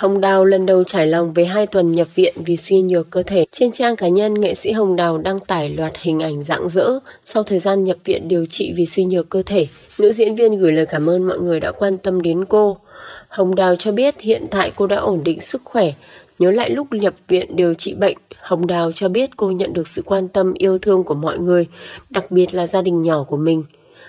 Hồng Đào lần đầu trải lòng với hai tuần nhập viện vì suy nhược cơ thể. Trên trang cá nhân, nghệ sĩ Hồng Đào đăng tải loạt hình ảnh rạng rỡ sau thời gian nhập viện điều trị vì suy nhược cơ thể. Nữ diễn viên gửi lời cảm ơn mọi người đã quan tâm đến cô. Hồng Đào cho biết hiện tại cô đã ổn định sức khỏe. Nhớ lại lúc nhập viện điều trị bệnh, Hồng Đào cho biết cô nhận được sự quan tâm yêu thương của mọi người, đặc biệt là gia đình nhỏ của mình.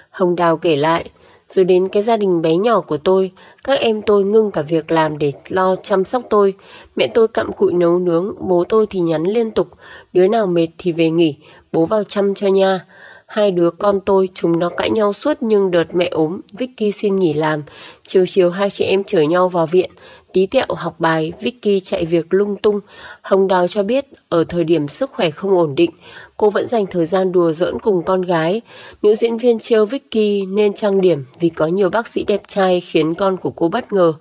Hồng Đào kể lại, rồi đến cái gia đình bé nhỏ của tôi, các em tôi ngưng cả việc làm để lo chăm sóc tôi. Mẹ tôi cặm cụi nấu nướng, bố tôi thì nhắn liên tục, đứa nào mệt thì về nghỉ, bố vào chăm cho nha. Hai đứa con tôi chúng nó cãi nhau suốt nhưng đợt mẹ ốm, Vicky xin nghỉ làm. Chiều chiều hai chị em chở nhau vào viện. Tí tẹo học bài, Vicky chạy việc lung tung. Hồng Đào cho biết ở thời điểm sức khỏe không ổn định, cô vẫn dành thời gian đùa giỡn cùng con gái. Nữ diễn viên trêu Vicky nên trang điểm vì có nhiều bác sĩ đẹp trai khiến con của cô bất ngờ.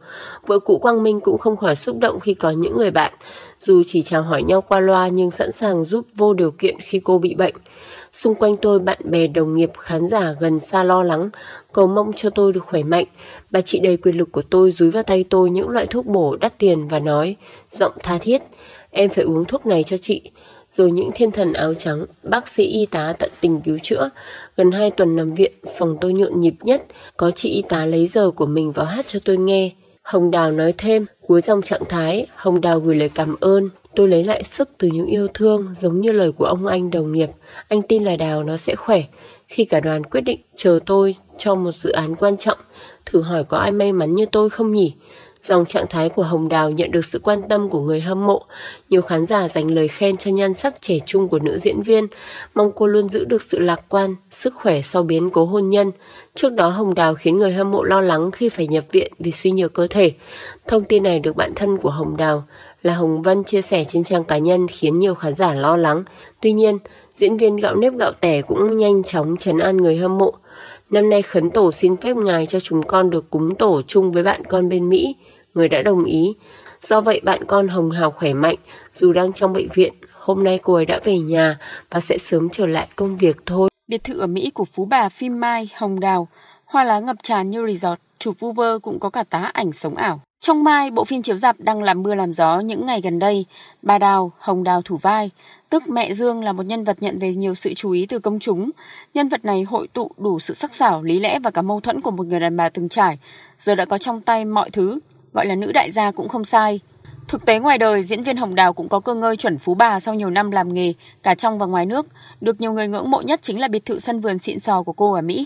Vợ cụ Quang Minh cũng không khỏi xúc động khi có những người bạn, dù chỉ chào hỏi nhau qua loa nhưng sẵn sàng giúp vô điều kiện khi cô bị bệnh. Xung quanh tôi bạn bè, đồng nghiệp, khán giả gần xa lo lắng, cầu mong cho tôi được khỏe mạnh. Bà chị đầy quyền lực của tôi dúi vào tay tôi những loại thuốc bổ đắt tiền và nói, giọng tha thiết, em phải uống thuốc này cho chị. Rồi những thiên thần áo trắng, bác sĩ y tá tận tình cứu chữa. Gần 2 tuần nằm viện, phòng tôi nhộn nhịp nhất. Có chị y tá lấy giờ của mình vào hát cho tôi nghe. Hồng Đào nói thêm, cuối dòng trạng thái, Hồng Đào gửi lời cảm ơn. Tôi lấy lại sức từ những yêu thương giống như lời của ông anh đồng nghiệp. Anh tin là Đào nó sẽ khỏe. Khi cả đoàn quyết định chờ tôi cho một dự án quan trọng, thử hỏi có ai may mắn như tôi không nhỉ? Dòng trạng thái của Hồng Đào nhận được sự quan tâm của người hâm mộ. Nhiều khán giả dành lời khen cho nhan sắc trẻ trung của nữ diễn viên, mong cô luôn giữ được sự lạc quan, sức khỏe sau biến cố hôn nhân. Trước đó Hồng Đào khiến người hâm mộ lo lắng khi phải nhập viện vì suy nhược cơ thể. Thông tin này được bạn thân của Hồng Đào là Hồng Vân chia sẻ trên trang cá nhân khiến nhiều khán giả lo lắng. Tuy nhiên, diễn viên gạo nếp gạo tẻ cũng nhanh chóng trấn an người hâm mộ. Năm nay khấn tổ xin phép ngài cho chúng con được cúng tổ chung với bạn con bên Mỹ. Người đã đồng ý. Do vậy bạn con hồng hào khỏe mạnh, dù đang trong bệnh viện, hôm nay cô ấy đã về nhà và sẽ sớm trở lại công việc thôi. Biệt thự ở Mỹ của phú bà Phim Mai, Hồng Đào, hoa lá ngập tràn như resort, chụp vu vơ cũng có cả tá ảnh sống ảo. Trong mai, bộ phim chiếu dạp đang làm mưa làm gió những ngày gần đây. Bà Đào, Hồng Đào thủ vai, tức mẹ Dương là một nhân vật nhận về nhiều sự chú ý từ công chúng. Nhân vật này hội tụ đủ sự sắc sảo, lý lẽ và cả mâu thuẫn của một người đàn bà từng trải. Giờ đã có trong tay mọi thứ, gọi là nữ đại gia cũng không sai. Thực tế ngoài đời, diễn viên Hồng Đào cũng có cơ ngơi chuẩn phú bà sau nhiều năm làm nghề, cả trong và ngoài nước. Được nhiều người ngưỡng mộ nhất chính là biệt thự sân vườn xịn sò của cô ở Mỹ.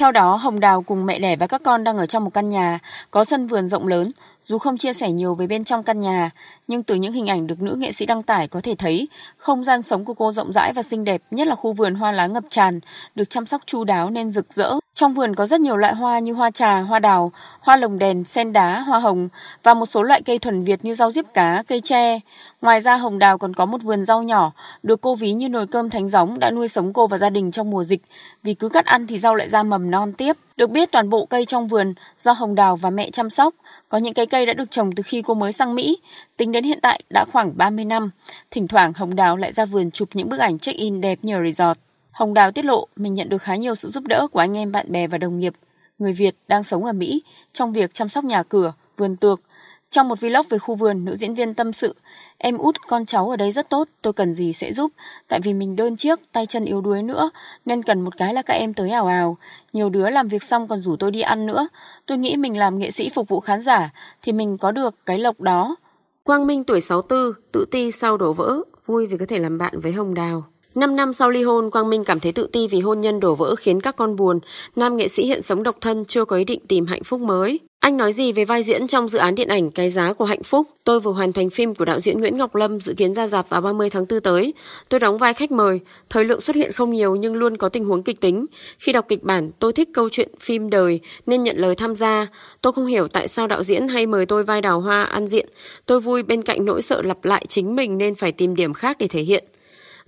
Theo đó, Hồng Đào cùng mẹ đẻ và các con đang ở trong một căn nhà, có sân vườn rộng lớn, dù không chia sẻ nhiều về bên trong căn nhà, nhưng từ những hình ảnh được nữ nghệ sĩ đăng tải có thể thấy, không gian sống của cô rộng rãi và xinh đẹp, nhất là khu vườn hoa lá ngập tràn, được chăm sóc chu đáo nên rực rỡ, trong vườn có rất nhiều loại hoa như hoa trà, hoa đào, hoa lồng đèn, sen đá, hoa hồng và một số loại cây thuần Việt như rau diếp cá, cây tre. Ngoài ra Hồng Đào còn có một vườn rau nhỏ được cô ví như nồi cơm thánh gióng đã nuôi sống cô và gia đình trong mùa dịch vì cứ cắt ăn thì rau lại ra mầm non tiếp. Được biết toàn bộ cây trong vườn do Hồng Đào và mẹ chăm sóc, có những cái cây đã được trồng từ khi cô mới sang Mỹ, tính đến hiện tại đã khoảng 30 năm. Thỉnh thoảng Hồng Đào lại ra vườn chụp những bức ảnh check-in đẹp như resort. Hồng Đào tiết lộ mình nhận được khá nhiều sự giúp đỡ của anh em bạn bè và đồng nghiệp, người Việt đang sống ở Mỹ trong việc chăm sóc nhà cửa, vườn tược. Trong một vlog về khu vườn, nữ diễn viên tâm sự, em út con cháu ở đây rất tốt, tôi cần gì sẽ giúp, tại vì mình đơn chiếc, tay chân yếu đuối nữa, nên cần một cái là các em tới ảo ào. Nhiều đứa làm việc xong còn rủ tôi đi ăn nữa. Tôi nghĩ mình làm nghệ sĩ phục vụ khán giả, thì mình có được cái lộc đó. Quang Minh tuổi 64, tự ti sau đổ vỡ, vui vì có thể làm bạn với Hồng Đào. Năm năm sau ly hôn, Quang Minh cảm thấy tự ti vì hôn nhân đổ vỡ khiến các con buồn. Nam nghệ sĩ hiện sống độc thân, chưa có ý định tìm hạnh phúc mới. Anh nói gì về vai diễn trong dự án điện ảnh Cái giá của hạnh phúc? Tôi vừa hoàn thành phim của đạo diễn Nguyễn Ngọc Lâm dự kiến ra rạp vào 30 tháng 4 tới. Tôi đóng vai khách mời, thời lượng xuất hiện không nhiều nhưng luôn có tình huống kịch tính. Khi đọc kịch bản, tôi thích câu chuyện phim đời nên nhận lời tham gia. Tôi không hiểu tại sao đạo diễn hay mời tôi vai đào hoa ăn diện. Tôi vui bên cạnh nỗi sợ lặp lại chính mình nên phải tìm điểm khác để thể hiện.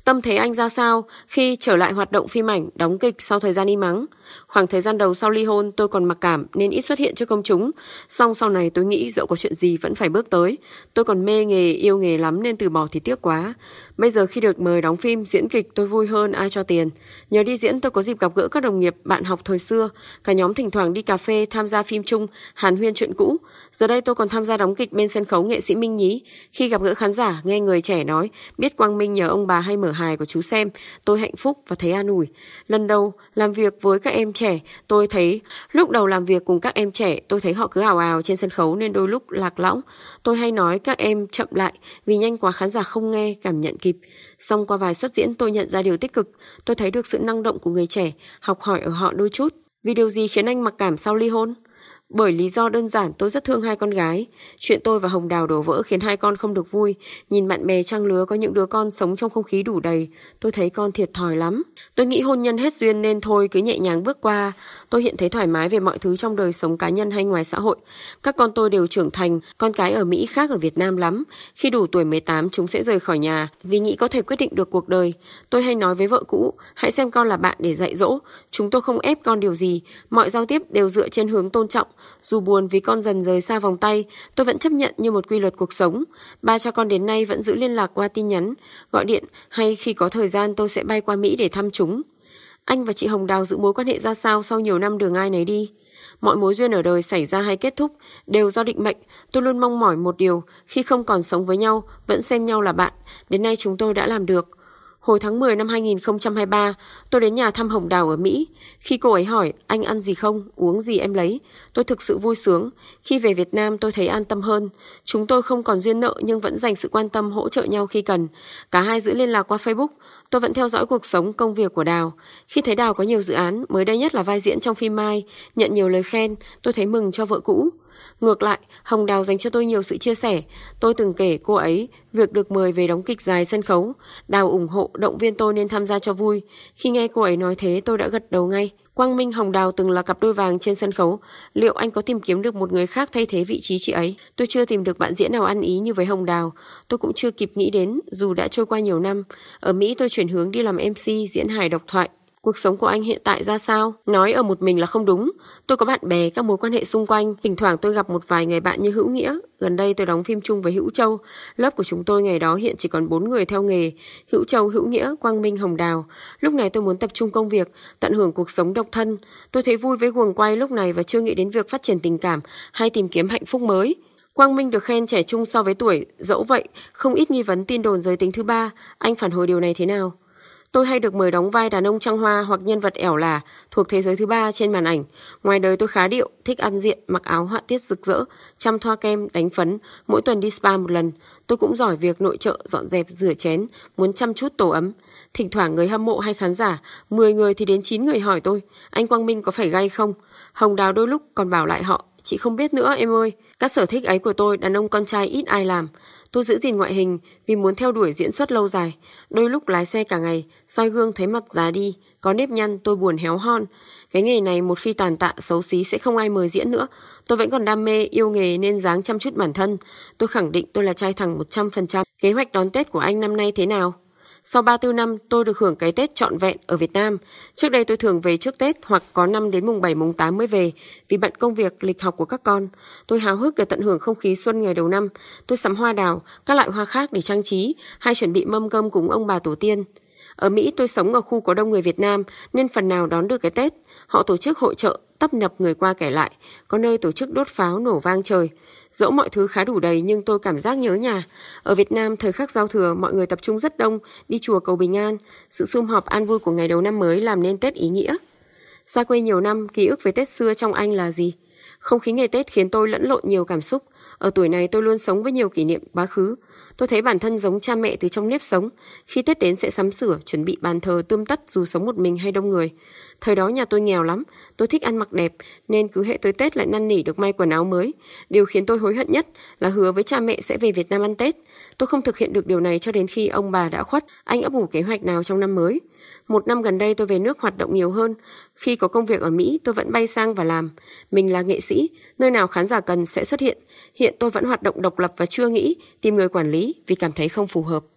Tâm thế anh ra sao khi trở lại hoạt động phim ảnh, đóng kịch sau thời gian im mắng? Khoảng thời gian đầu sau ly hôn tôi còn mặc cảm nên ít xuất hiện trước công chúng. Song sau này tôi nghĩ dẫu có chuyện gì vẫn phải bước tới. Tôi còn mê nghề, yêu nghề lắm nên từ bỏ thì tiếc quá. Bây giờ khi được mời đóng phim, diễn kịch tôi vui hơn ai cho tiền. Nhờ đi diễn tôi có dịp gặp gỡ các đồng nghiệp, bạn học thời xưa. Cả nhóm thỉnh thoảng đi cà phê tham gia phim chung, hàn huyên chuyện cũ. Giờ đây tôi còn tham gia đóng kịch bên sân khấu nghệ sĩ Minh Nhí. Khi gặp gỡ khán giả, nghe người trẻ nói, biết Quang Minh nhờ ông bà hay mở hài của chú xem, tôi hạnh phúc và thấy an ủi. Lần đầu làm việc với các em trẻ, tôi thấy lúc đầu làm việc cùng các em trẻ, tôi thấy họ cứ ảo ảo trên sân khấu nên đôi lúc lạc lõng. Tôi hay nói các em chậm lại vì nhanh quá khán giả không nghe, cảm nhận kịp. Xong qua vài xuất diễn tôi nhận ra điều tích cực, tôi thấy được sự năng động của người trẻ, học hỏi ở họ đôi chút. Vì điều gì khiến anh mặc cảm sau ly hôn? Bởi lý do đơn giản tôi rất thương hai con gái. Chuyện tôi và Hồng Đào đổ vỡ khiến hai con không được vui. Nhìn bạn bè trang lứa có những đứa con sống trong không khí đủ đầy. Tôi thấy con thiệt thòi lắm. Tôi nghĩ hôn nhân hết duyên nên thôi cứ nhẹ nhàng bước qua. Tôi hiện thấy thoải mái về mọi thứ trong đời sống cá nhân hay ngoài xã hội. Các con tôi đều trưởng thành. Con cái ở Mỹ khác ở Việt Nam lắm. Khi đủ tuổi 18 chúng sẽ rời khỏi nhà vì nghĩ có thể quyết định được cuộc đời. Tôi hay nói với vợ cũ, hãy xem con là bạn để dạy dỗ. Chúng tôi không ép con điều gì. Mọi giao tiếp đều dựa trên hướng tôn trọng dù buồn vì con dần rời xa vòng tay, tôi vẫn chấp nhận như một quy luật cuộc sống. Ba cho con đến nay vẫn giữ liên lạc qua tin nhắn, gọi điện hay khi có thời gian tôi sẽ bay qua Mỹ để thăm chúng. Anh và chị Hồng Đào giữ mối quan hệ ra sao sau nhiều năm đường ai nấy đi? Mọi mối duyên ở đời xảy ra hay kết thúc đều do định mệnh. Tôi luôn mong mỏi một điều, khi không còn sống với nhau, vẫn xem nhau là bạn. Đến nay chúng tôi đã làm được. Hồi tháng 10 năm 2023, tôi đến nhà thăm Hồng Đào ở Mỹ. Khi cô ấy hỏi, anh ăn gì không, uống gì em lấy, tôi thực sự vui sướng. Khi về Việt Nam tôi thấy an tâm hơn. Chúng tôi không còn duyên nợ nhưng vẫn dành sự quan tâm hỗ trợ nhau khi cần. Cả hai giữ liên lạc qua Facebook. Tôi vẫn theo dõi cuộc sống, công việc của Đào. Khi thấy Đào có nhiều dự án, mới đây nhất là vai diễn trong phim Mai, nhận nhiều lời khen, tôi thấy mừng cho vợ cũ. Ngược lại, Hồng Đào dành cho tôi nhiều sự chia sẻ. Tôi từng kể cô ấy việc được mời về đóng kịch dài sân khấu. Đào ủng hộ, động viên tôi nên tham gia cho vui. Khi nghe cô ấy nói thế, tôi đã gật đầu ngay. Quang Minh Hồng Đào từng là cặp đôi vàng trên sân khấu. Liệu anh có tìm kiếm được một người khác thay thế vị trí chị ấy? Tôi chưa tìm được bạn diễn nào ăn ý như với Hồng Đào. Tôi cũng chưa kịp nghĩ đến, dù đã trôi qua nhiều năm. Ở Mỹ tôi chuyển hướng đi làm MC, diễn hài độc thoại cuộc sống của anh hiện tại ra sao. Nói ở một mình là không đúng. Tôi có bạn bè, các mối quan hệ xung quanh. Thỉnh thoảng tôi gặp một vài người bạn như Hữu Nghĩa. Gần đây tôi đóng phim chung với Hữu Châu. Lớp của chúng tôi ngày đó hiện chỉ còn bốn người theo nghề. Hữu Châu, Hữu Nghĩa, Quang Minh, Hồng Đào. Lúc này tôi muốn tập trung công việc, tận hưởng cuộc sống độc thân. Tôi thấy vui với guồng quay lúc này và chưa nghĩ đến việc phát triển tình cảm hay tìm kiếm hạnh phúc mới. Quang Minh được khen trẻ trung so với tuổi, dẫu vậy, không ít nghi vấn tin đồn giới tính thứ ba. Anh phản hồi điều này thế nào? Tôi hay được mời đóng vai đàn ông trăng hoa hoặc nhân vật ẻo là thuộc thế giới thứ ba trên màn ảnh. Ngoài đời tôi khá điệu, thích ăn diện, mặc áo họa tiết rực rỡ, chăm thoa kem, đánh phấn, mỗi tuần đi spa một lần. Tôi cũng giỏi việc nội trợ, dọn dẹp, rửa chén, muốn chăm chút tổ ấm. Thỉnh thoảng người hâm mộ hay khán giả, 10 người thì đến 9 người hỏi tôi, anh Quang Minh có phải gay không? Hồng Đào đôi lúc còn bảo lại họ, chị không biết nữa em ơi. Các sở thích ấy của tôi đàn ông con trai ít ai làm. Tôi giữ gìn ngoại hình vì muốn theo đuổi diễn xuất lâu dài. Đôi lúc lái xe cả ngày, soi gương thấy mặt già đi, có nếp nhăn tôi buồn héo hon. Cái nghề này một khi tàn tạ xấu xí sẽ không ai mời diễn nữa. Tôi vẫn còn đam mê, yêu nghề nên dáng chăm chút bản thân. Tôi khẳng định tôi là trai thẳng 100%. Kế hoạch đón Tết của anh năm nay thế nào? Sau 3-4 năm, tôi được hưởng cái Tết trọn vẹn ở Việt Nam. Trước đây tôi thường về trước Tết hoặc có năm đến mùng 7, mùng 8 mới về vì bận công việc, lịch học của các con. Tôi háo hức được tận hưởng không khí xuân ngày đầu năm. Tôi sắm hoa đào, các loại hoa khác để trang trí hay chuẩn bị mâm cơm cùng ông bà tổ tiên. Ở Mỹ tôi sống ở khu có đông người Việt Nam nên phần nào đón được cái Tết. Họ tổ chức hội trợ tấp nập người qua kẻ lại, có nơi tổ chức đốt pháo nổ vang trời. Dẫu mọi thứ khá đủ đầy nhưng tôi cảm giác nhớ nhà. Ở Việt Nam, thời khắc giao thừa, mọi người tập trung rất đông, đi chùa cầu bình an. Sự sum họp an vui của ngày đầu năm mới làm nên Tết ý nghĩa. Xa quê nhiều năm, ký ức về Tết xưa trong anh là gì? Không khí ngày Tết khiến tôi lẫn lộn nhiều cảm xúc. Ở tuổi này tôi luôn sống với nhiều kỷ niệm quá khứ. Tôi thấy bản thân giống cha mẹ từ trong nếp sống, khi Tết đến sẽ sắm sửa, chuẩn bị bàn thờ tươm tất dù sống một mình hay đông người. Thời đó nhà tôi nghèo lắm, tôi thích ăn mặc đẹp, nên cứ hệ tới Tết lại năn nỉ được may quần áo mới. Điều khiến tôi hối hận nhất là hứa với cha mẹ sẽ về Việt Nam ăn Tết. Tôi không thực hiện được điều này cho đến khi ông bà đã khuất, anh ấp ủ kế hoạch nào trong năm mới. Một năm gần đây tôi về nước hoạt động nhiều hơn. Khi có công việc ở Mỹ, tôi vẫn bay sang và làm. Mình là nghệ sĩ, nơi nào khán giả cần sẽ xuất hiện. Hiện tôi vẫn hoạt động độc lập và chưa nghĩ tìm người quản quản lý vì cảm thấy không phù hợp.